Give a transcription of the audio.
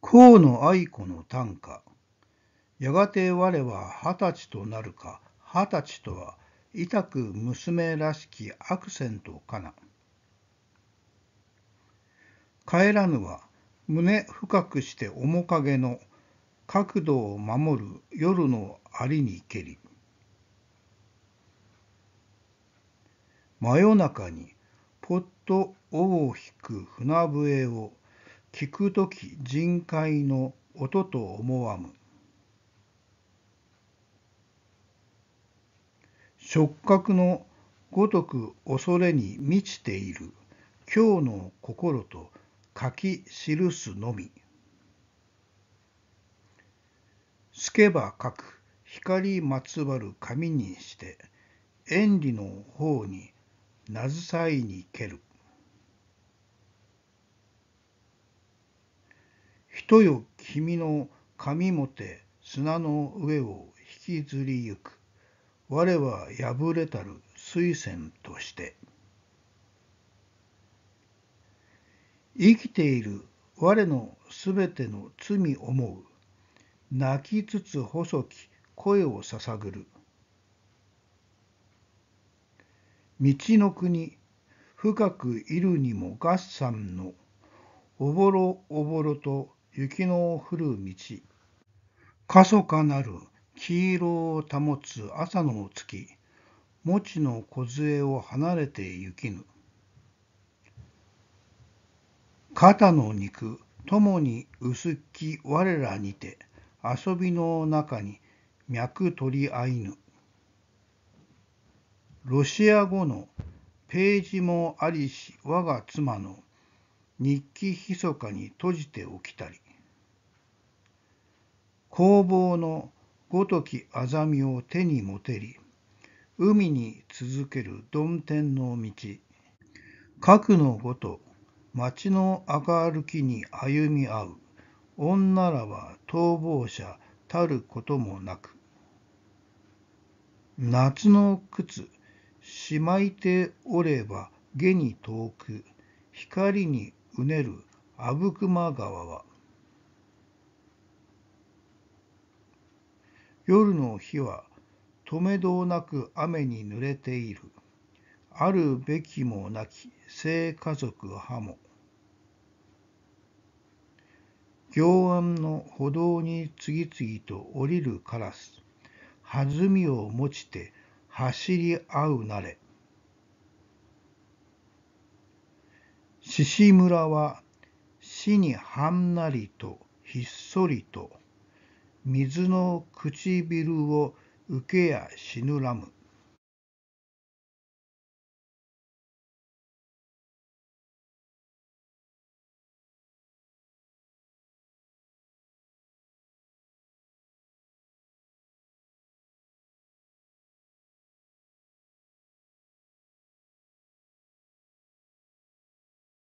河野愛子の短歌。やがて我は二十歳となるか、二十歳とは、痛く娘らしきアクセントかな。帰らぬは、胸深くして面影の、角度を守る夜のありにけり。真夜中に、ぽっと尾を引く船笛を、聞くとき人海の音と思わむ触覚のごとく恐れに満ちている今日の心と書き記すのみ透けば書く光まつわる紙にして、遠理の方になずさいに蹴る。人よ君の神もて砂の上を引きずりゆく。我は破れたる水仙として。生きている我のすべての罪思う。泣きつつ細き声をささぐる。道の国深くいるにも合算のおぼろおぼろと雪の降る道。かそかなる黄色を保つ朝の月。もちの梢を離れて行きぬ。肩の肉、ともに薄き我らにて、遊びの中に脈取り合いぬ。ロシア語のページもありし我が妻の日記密かに閉じておきたり。工房のごときあざみを手に持てり、海に続ける曇天の道。核のごと、町の明るきに歩み合う。女らは逃亡者たることもなく。夏の靴、しまいておれば下に遠く、光にうねる阿武隈川は、夜の日は止めどなく雨に濡れている。あるべきもなき性家族派も。行案の歩道に次々と降りるカラス。弾みを持ちて走り合うなれ。獅子村は死にはんなりとひっそりと水の唇を受けやしぬらむ。